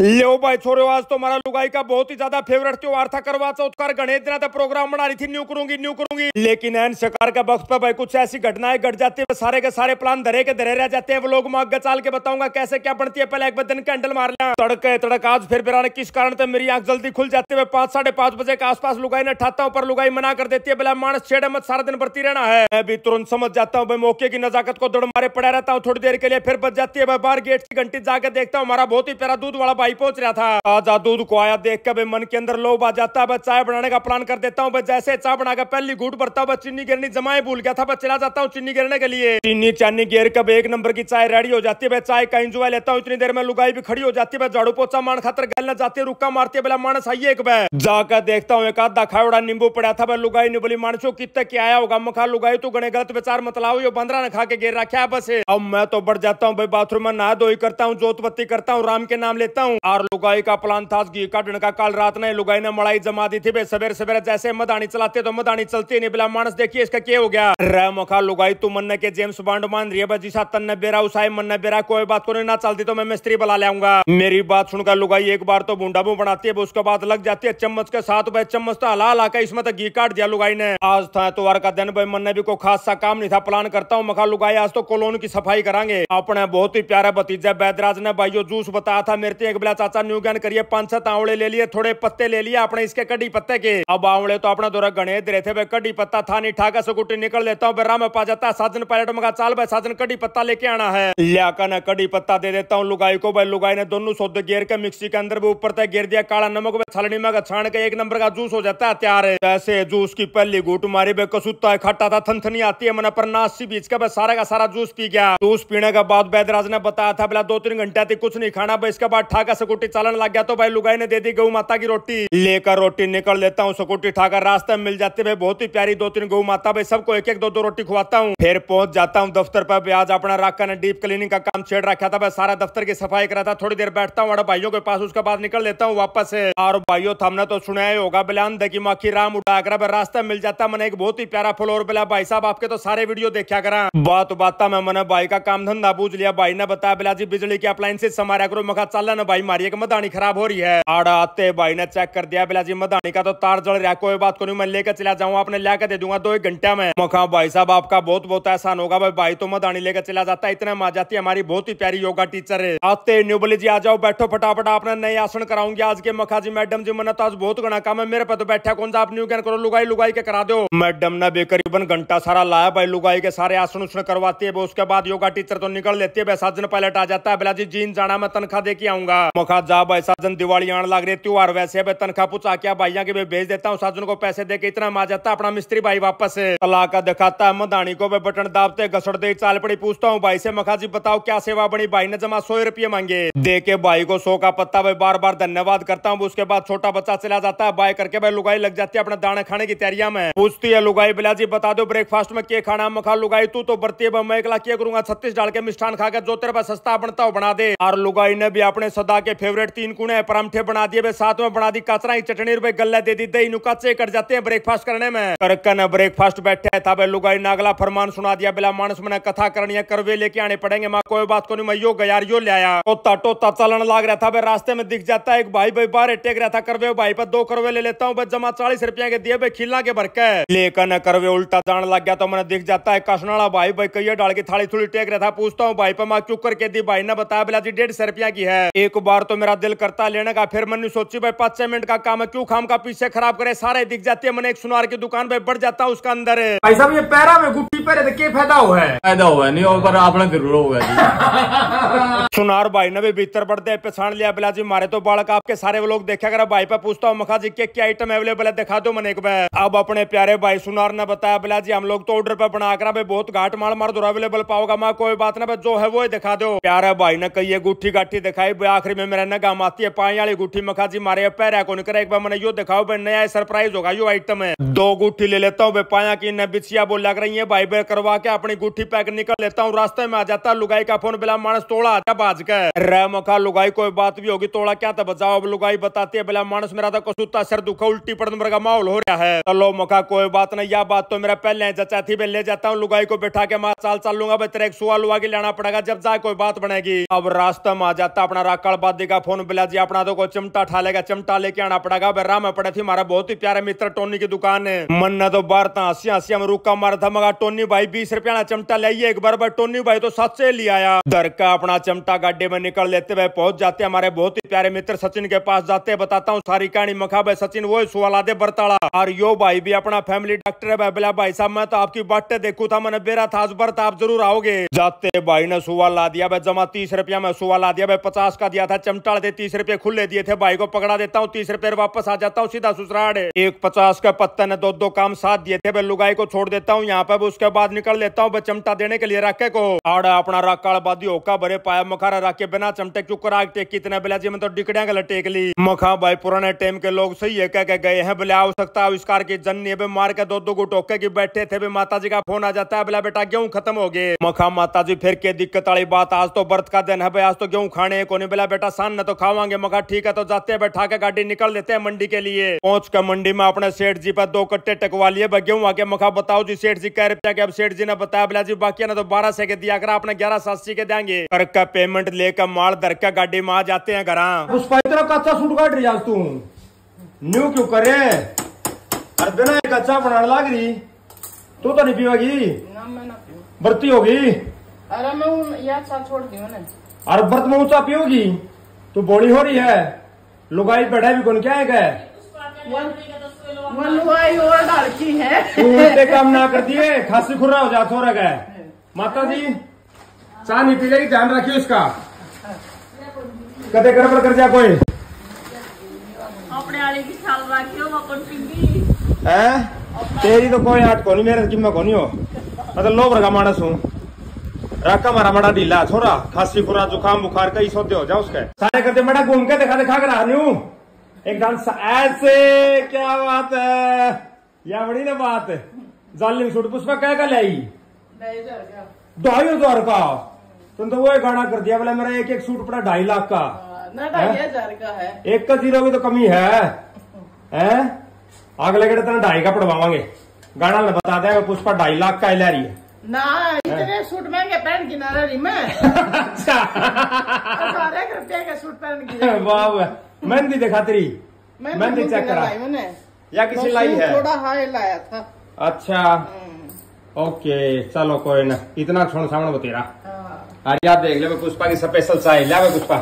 ले भाई छोड़ो आज तो મારા लुगाई का बहुत ही ज्यादा फेवरेट त्योहार था करवा चौथ का गणेश दिन था प्रोग्राम तो बना रही थी न्यू करूंगी न्यू करूंगी लेकिन एन शिकार के वक्त पर भाई कुछ ऐसी घटनाएं घट जाती है सारे के सारे प्लान धरे के धरे रह जाते हैं वो लोग मैं चाल के बताऊंगा कैसे क्या बनती है पहले एक बार दिन कैंडल मार लिया तड़के तड़क आज फिर बिराने किस कारण थे मेरी आंख जल्दी खुल जाती है पांच साढ़े पांच बजे के आसपास लुगाई ने ठाता हूँ पर लुगाई मना कर देती है बोला मानस छेड़े मत सारा दिन बरती रहना है मैं भी तुरंत समझ जाता हूँ भाई मौके की नजाकत को दौड़ मारे पड़ा रहता हूँ थोड़ी देर के लिए फिर बच जाती है बाहर गेट की घंटी जाकर देखता हूँ हमारा बहुत ही प्यारा दूध वाला भाई पहुंच रहा था आजा दूध को आया देख कर मन के अंदर लोभ आ जाता है चाय बनाने का प्लान कर देता हूँ जैसे चाय बना के पहली घूट भरता हूँ चीनी गिरनी जमाए भूल गया था चला जाता हूँ चीनी गिरने के लिए चीनी चानी गिर कब एक नंबर की चाय रेडी हो जाती है चाय का इंजॉय लेता हूँ इतनी देर में लुगाई भी खड़ी हो जाती है झाड़ू पोचा मान खातर गल जाती है रुका मारती है मानस आइए एक बार जाकर देखता हूँ एक आधा खावड़ा नींबू पड़ा था लुगाई ने बोली मानसो कितने के आया होगा मखा लुगाई तू गणे गलत विचार मतलाओ ये बंदरा ने खा के गिर रखा है बस अब मैं तो बढ़ जाता हूँ भाई बाथरूम में नहा धोई करता हूँ जोत बत्ती करता हूँ राम के नाम लेता हूँ है और लुगाई का प्लान था घी काटने का कल रात ने लुगाई ने मड़ाई जमा दी थी सवेर सवेरे जैसे मदानी चलाते तो मदानी चलती नहीं बिला मानस देखिए इसका क्या हो गया रह मखा लुगाई तू मन्ने के जेम्स बॉन्ड मान रही है जिसा तन्ने बेरा उसाई मन्ने बेरा कोई बात को तो नहीं ना चलती तो मैं मिस्त्री बुला लाऊंगा मेरी बात सुनकर लुगाई एक बार तो बूंदा मुंह बनाती है उसके बाद लग जाती है चम्मच के साथ भाई चम्मच तो हला हला इसमें तो घी काट दिया लुगाई ने आज था एतवार का दिन भाई मन्ने भी कोई खास सा काम नहीं था प्लान करता हूँ मखा लुगाई आज तो कोलोन की सफाई करांगे अपने बहुत ही प्यारा भतीजा बैदराज ने भाई जो जूस बताया था मेरे एक बोला चाचा गन करिए पांच सात आवड़े ले लिए थोड़े पत्ते ले लिए अपने इसके कड़ी पत्ते के अब आंवड़े तो अपना दौरा गणे दे थे कड़ी पत्ता था नहीं ठाकर सुकुटी निकल लेता हूँ बेरा में पा जाता साधन पायलट मगा चाल भाई साधन कड़ी पत्ता लेके आना है लिया ना कड़ी पत्ता दे देता हूँ लुगाई को भाई लुगाई ने दोनों सौदे गेर के मिक्सी के अंदर भी ऊपर तक गिर दिया काला नमक में छलनी में छाण के एक नंबर का जूस हो जाता है तैयार ऐसे जूस की पहली घूट मारी भाई कसूता है खट्टा था थनथनी आती है मैंने पर नासी बीच का सारा का सारा जूस पी गया जूस पीने के बाद बैदराज ने बताया था बोला दो तीन घंटे थी कुछ नहीं खाना भाई इसके बाद ठाका का सकुटी चालन लग गया तो भाई लुगाई ने दे दी गऊ माता की रोटी लेकर रोटी निकल लेता हूँ स्कूटी ठाकर रास्ते में मिल जाती भाई बहुत ही प्यारी दो तीन गऊ माता भाई सबको एक एक दो दो रोटी खुवाता हूँ फिर पहुंच जाता हूँ दफ्तर पर आज अपना राका ने डीप क्लीनिंग का काम छेड़ रखा था भाई सारा दफ्तर की सफाई था थोड़ी देर बैठता हूँ भाइयों के पास उसके बाद निकल लेता हूँ वापस से और भाइयों थमने तो सुना ही होगा बिलान देखी माखी राम उठा कर रास्ता मिल जाता मैंने एक बहुत ही प्यारा फ्लोर बिला भाई साहब आपके तो सारे वीडियो देखा करा बात बात मैं मैंने भाई का काम धंधा पूछ लिया भाई ने बताया बिला जी बिजली की अप्लाइंसेज समारा करो मखा चल भाई भाई मारिए कि मदानी खराब हो रही है आड़ा आते भाई ने चेक कर दिया बिलाजी मदानी का तो तार जल रहा कोई बात को नहीं मैं लेकर चला जाऊँ आपने लिया दे दूंगा दो एक घंटे में मखा भाई साहब आपका बहुत बहुत एहसान होगा भाई भाई तो मदानी लेकर चला जाता है इतना मा जाती है हमारी बहुत ही प्यारी योगा टीचर है आते न्यू बोली जी आ जाओ बैठो फटाफट आपने नए आसन कराऊंगी आज के मखा जी मैडम जी मैंने तो आज बहुत गणा काम है मेरे पे तो बैठा कौन सा आप न्यू करो लुगाई लुगाई के करा दो मैडम ने करीबन घंटा सारा लाया भाई लुगाई के सारे आसन उसन करवाती है उसके बाद योगा टीचर तो निकल लेती है भाई सात दिन पहले आ जाता है बिलाजी जीन जाना मैं तनखा दे के आऊंगा मुखा जा भाई साजन दिवाली आने लग रही त्योहार वैसे भाई तनखा पुचा क्या भाइया के भाई भेज देता हूँ साजन को पैसे दे के इतना मा जाता अपना मिस्त्री भाई वापस कला का दिखाता है मदानी को भाई बटन दाबते घसड़ दे चाल पड़ी पूछता हूँ भाई से मखा जी बताओ क्या सेवा बनी भाई ने जमा सौ रुपये मांगे दे के भाई को सौ का पत्ता भाई बार बार धन्यवाद करता हूँ उसके बाद छोटा बच्चा चला जाता है बाय करके भाई लुगाई लग जाती है अपना दाना खाने की तैयारियां में पूछती है लुगाई बिला जी बता दो ब्रेकफास्ट में क्या खाना मखा लुगाई तू तो बरती है मैं अगला क्या करूंगा छत्तीस डाल के मिष्ठान खा के जो तेरे पास सस्ता बनता हो बना दे और लुगाई ने भी अपने सदा के फेवरेट तीन कुणे परमठे बना दिए साथ में बना दी कचरा चटनी रुपए गल्ले दे दी दही नुकाचे कर जाते हैं ब्रेकफास्ट करने में करकन ब्रेकफास्ट बैठे था लुगाई नागला फरमान सुना दिया बिला मानस मैंने कथा करनी है करवे लेके आने पड़ेंगे माँ कोई बात को नहीं मैं यो गया यो ले आया टोता टोता चलन लाग रहा था भाई रास्ते में दिख जाता है एक भाई भाई बारे टेक रहा था करवे भाई पर दो करवे ले लेता हूँ जमा चालीस रुपया के दिए भाई खिलना के भर के लेकिन करवे उल्टा जान लग गया तो मैंने दिख जाता है कसनाला भाई भाई कही डाल के थाली थोड़ी टेक रहा था पूछता हूँ भाई पर माँ चुप करके दी भाई ने बताया बिला जी डेढ़ सौ रुपया की है एक बार बार तो मेरा दिल करता है लेने का फिर मैंने सोची भाई पांच छह मिनट का काम है क्यों खाम का पीछे खराब करे सारे दिख जाते हैं मैंने एक सुनार की दुकान पे बढ़ जाता उसका अंदर है भाई साहब ये पैरा में गुट्टी पैर तो के फायदा हुआ है फायदा हुआ नहीं और आपने जरूर होगा सुनार भाई ने भी भीतर बढ़ते पहचान लिया जी मारे तो बालक आपके सारे लोग देखे अगर भाई पे पूछता हूँ मखा जी के क्या आइटम अवेलेबल है दिखा दो मैंने एक बार अब अपने प्यारे भाई सुनार ने बताया बिलाजी हम लोग तो ऑर्डर पे बना कर बहुत घाट मार मार दो अवेलेबल पाओगा माँ कोई बात ना जो है वो दिखा दो प्यारा भाई ने कही गुट्ठी गाठी दिखाई आखिरी आखिर में मेरा नगा माती है पानी वाली गुठी मखा जी मारे पैरा कौन करे एक बार मैंने यो दिखाओ भाई नया सरप्राइज होगा यो आइटम है दो गुठी ले लेता हूँ पाया की न बिछिया बोल लग रही है भाई बे करवा के अपनी गुठी पैक निकल लेता हूँ रास्ते में आ जाता लुगाई का फोन बिला मानस तोड़ा आता बाज के रह मखा लुगाई कोई बात भी होगी तोड़ा क्या था बचाओ अब लुगाई बताती है बिला मानस मेरा तो था कसूता सर दुखा उल्टी पड़न मेरा माहौल हो रहा है चलो मखा कोई बात नहीं यह बात तो मेरा पहले जचा थी मैं ले जाता हूँ लुगाई को बैठा के मैं चाल चाल लूंगा भाई तेरे एक सुहा लुआ के लेना पड़ेगा जब जाए कोई बात बनेगी अब रास्ते में आ जाता अपना राकड़ बाद देगा फोन बिला जी अपना तो को चिमटा ठा लेगा चिमटा लेके आना पड़ेगा राह राम पड़े थी हमारा बहुत ही प्यारा मित्र टोनी की दुकान है मन ने तो बार था हसी हसी में रुका मारा था मगर टोनी भाई बीस रुपया चिमटा लाइए एक बार बार टोनी भाई तो सात से ले आया दर का अपना चिमटा गाड़ी में निकल लेते भाई पहुंच जाते हमारे बहुत ही प्यारे मित्र सचिन के पास जाते हैं बताता हूँ सारी कहानी मखा भाई सचिन वो दे बरताड़ा और यो भाई भी अपना फैमिली डॉक्टर है बिला भाई साहब मैं तो आपकी बातें देखू था मैंने बेरा था बरत आप जरूर आओगे जाते भाई ने सुवा ला दिया भाई जमा तीस रुपया में सुवा ला दिया भाई पचास का दिया था था चमटा दे तीस रुपए खुले दिए थे भाई को पकड़ा देता हूँ तीस रुपए वापस आ जाता हूँ सीधा ससुराल एक पचास का पत्ता ने दो दो काम साथ दिए थे मैं लुगाई को छोड़ देता हूँ यहाँ पे उसके बाद निकल लेता हूँ चमटा देने के लिए राके को आड़ा अपना राकाल होका भरे पाया मखारा राके बिना चमटे चुक राग टेक कितने बिला जी में तो डिकड़िया गला टेक ली मखा भाई पुराने टाइम के लोग सही है कह के गए हैं बिला आवश्यकता सकता आविष्कार की जन्नी भी मार के दो दो गुट होके की बैठे थे भी माता जी का फोन आ जाता है बिला बेटा गेहूँ खत्म हो गए मखा माता जी फिर के दिक्कत वाली बात आज तो बर्थ का दिन है भाई आज तो गेहूँ खाने को नहीं बिला बेटा बेटा सान न तो खावांगे मगर ठीक है तो जाते हैं बैठा के गाड़ी निकल लेते हैं मंडी के लिए पहुंच कर मंडी में अपने सेठ जी पर दो कट्टे टकवा लिए आगे मखा बताओ जी सेठ जी कह रहे अब सेठ जी ने बताया बोला जी बाकी ने तो बारह सौ के दिया कर अपने ग्यारह सासी के देंगे कर का पेमेंट लेकर माल दर के गाड़ी में आ जाते हैं घर उसका इतना कच्चा सूट काट रही तू न्यू क्यों करे अरे बिना कच्चा बनाने लग रही तू तो नहीं पीवागी भर्ती होगी अरे मैं यार छोड़ दी अरे व्रत में ऊंचा पियोगी तो बोली हो रही है लुगाई बैठा भी कौन क्या है क्या काम ना कर दिए खांसी खुर्रा हो जा थोड़ा गए माता जी चाह नहीं पी जाएगी ध्यान रखिए इसका कदे गड़बड़ कर जा कोई अपने की तेरी तो कोई हाट को नहीं मेरे तो जिम्मे को नहीं हो मतलब लोभ रखा माणस हूँ रखा मारा बड़ा ढीला छोरा खांसी खुरा जुकाम बुखार का ही हो जाओ उसके सारे करते बेटा घूम के दिखा दिखा करा न्यू एकदम ऐसे क्या बात है या बड़ी ना बात जाली सूट पुष्पा क्या का लाई ढाई हजार का तुम तो वो गाना कर दिया बोला मेरा एक एक सूट पड़ा ढाई लाख का हाँ, ढाई हजार एक का जीरो की तो कमी है हैं आग लगे तो ढाई का पड़वावांगे गाना बता देगा पुष्पा ढाई लाख का लह रही है ना इतने हाँ। सूट महंगे पहन की रही मैं अच्छा। तो सारे के सूट पहन की वाह मेहंदी मेहंदी चेक करा या किसी लाई है थोड़ा हाई लाया था अच्छा हम्म। ओके चलो कोई ना इतना छोड़ सामने बतेरा अरे हाँ। आप देख ले पुष्पा की स्पेशल साइज लावे पुष्पा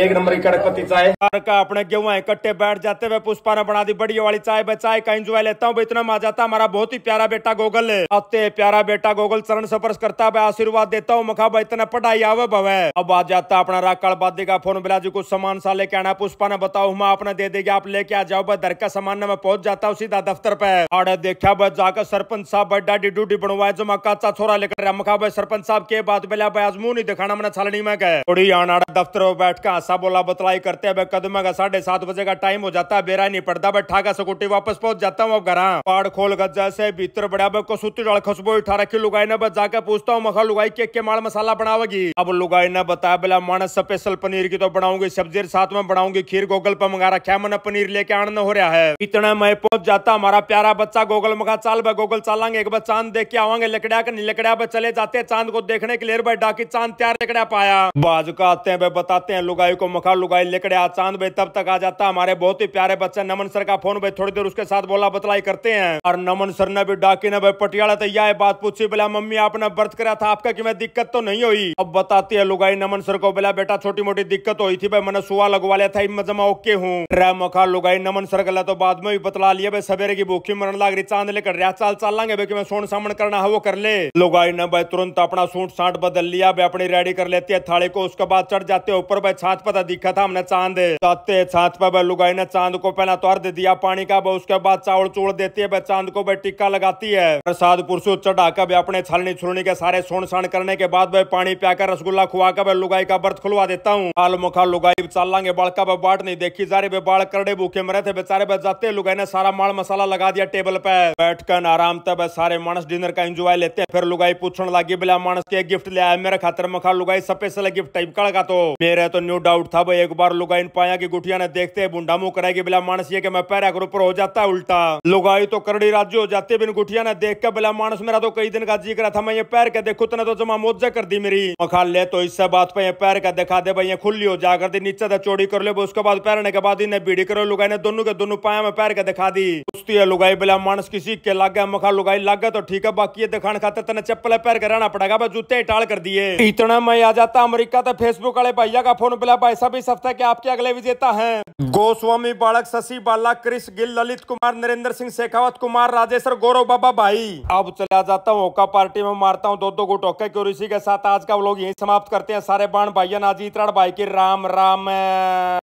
एक नंबर की कड़कपत्ती चाय का अपने गेहूं इकट्ठे बैठ जाते हुए पुष्पा ने बना दी बड़ी वाली चाय मैं चाय का इंजॉय लेता हूँ इतना मजा आता हमारा बहुत ही प्यारा बेटा गोगल आते प्यारा बेटा गोगल चरण स्पर्श करता है आशीर्वाद देता हूँ मखा भाई इतना पढ़ाई आवे भवे अब आ जाता अपना राकाल बादी का फोन बिला जी कुछ सामान सा लेके आना पुष्पा ने बताओ हम आपने दे देगी आप लेके आ जाओ भाई धर का सामान ने मैं पहुंच जाता हूँ सीधा दफ्तर पे आड़े देखा भाई जाकर सरपंच साहब भाई डाडी डूडी बनवाए जो मैं काचा छोरा लेकर मखा भाई सरपंच साहब के बात बेला भाई आज मुंह नहीं दिखाना मैंने छालनी में गए थोड़ी आना दफ्तर बैठ कर सब बोला बतलाई करते हुए कदम का साढ़े सात बजे का टाइम हो जाता है बेरा नहीं पड़ता बट ठाका सकुटी वापस पहुंच जाता हूँ अब घर पहाड़ खोल गज जैसे भीतर बड़ा को सूती डाल खुशबू उठा रखी लुगाई ने बस जाकर पूछता हूँ मखा लुगाई के, माल मसाला बनावेगी अब लुगाई ने बताया बोला मानस स्पेशल पनीर की तो बनाऊंगी सब्जी साथ में बनाऊंगी खीर गोगल पर मंगा रखा मैंने पनीर लेके आनंद हो रहा है इतना मैं पहुंच जाता हमारा प्यारा बच्चा गोगल मखा चाल बे गोगल चालांगे एक बार चांद देख के आवागे लकड़ा का लकड़ा पर चले जाते चांद को देखने के लिए भाई डाकी चांद तैयार लकड़ा पाया बाजू का आते हैं बताते हैं लुगाई भाई को मुखार लुगाई लेकर आज चांद भाई तब तक आ जाता हमारे बहुत ही प्यारे बच्चे नमन सर का फोन भाई थोड़ी देर उसके साथ बोला बतलाई करते हैं और नमन सर ने भी डाकी ने भाई पटियाला तो यह बात पूछी बोला मम्मी आपने बर्थ करा था आपका की दिक्कत तो नहीं हुई अब बताती है लुगाई नमन सर को बोला बेटा छोटी मोटी दिक्कत हुई थी भाई मैंने सुहा लगवा लिया था मैं जमा ओके हूँ रे मुखार लुगाई नमन सर गला तो बाद में भी बतला लिया भाई सवेरे की भूखी मरण लाग रही चांद लेकर रहा चाल चाल लागे भाई की सोन सामन करना है वो कर ले लुगाई ने भाई तुरंत अपना सूट साठ बदल लिया भाई अपनी रेडी कर लेती है थाली को उसके बाद चढ़ जाते हैं ऊपर भाई छात पता दिखा था हमने चांद जाते छात पे लुगाई ने चांद को पहला तो अर्ध दिया पानी का भाई उसके बाद चावल चोड़ देती है चांद को भाई टिक्का लगाती है प्रसाद पुरुषों चढ़ा कर अपने छलनी छुलनी के सारे सोन सान करने के बाद भाई पानी कर रसगुल्ला खुआ कर लुगाई का बर्थ खुलवा देता हूँ आल मुखा लुगाई चालांगे बड़का भाई बाट नहीं देखी जा रही बाढ़ करे भूखे मरे थे बेचारे बस जाते लुगाई ने सारा माल मसाला लगा दिया टेबल पे बैठ कर आराम तब सारे मानस डिनर का एंजॉय लेते हैं फिर लुगाई पूछने लगी बोला मानस के गिफ्ट लिया मेरे खातर मुखा लुगाई स्पेशल गिफ्ट टाइप का लगा तो मेरे तो न्यू डाउट था भाई एक बार लुगाई पाया कि गुठिया ने देखते है बुंडा मुंह कराएगी बिला मानस ये कि मैं पैरा करो पर हो जाता उल्टा लुगाई तो करड़ी राज्य हो जाती बिन गुठिया ने देख के बिला मानस मेरा तो कई दिन का जी करा था मैं ये पैर के देखू तने तो जमा मोजा कर दी मेरी मखा ले तो इससे बात पे पैर का दिखा दे भाई ये खुली हो जाकर दी नीचे तक चोरी कर ले उसके बाद पैरने के बाद इन्हें बीड़ी करो लुगाई ने दोनों के दोनों पाया में पैर के दिखा दी उसकी लुगाई बिला मानस किसी के लाग गया मखा लुगाई लाग गया तो ठीक है बाकी दिखाने खाते तेने चप्पल पैर के रहना पड़ेगा जूते टाल कर दिए इतना मैं आ जाता अमरीका तो फेसबुक वाले भैया का फोन बिला भाई सब इस हफ्ता के आपके अगले विजेता हैं गोस्वामी बालक शशि बाला कृष्ण गिल ललित कुमार नरेंद्र सिंह शेखावत कुमार राजेश्वर गौरव बाबा भाई अब चला जाता हूँ ओका पार्टी में मारता हूँ दो दो गुट ओके की और इसी के साथ आज का लोग यही समाप्त करते हैं सारे बाण भाइय अजीत भाई की राम राम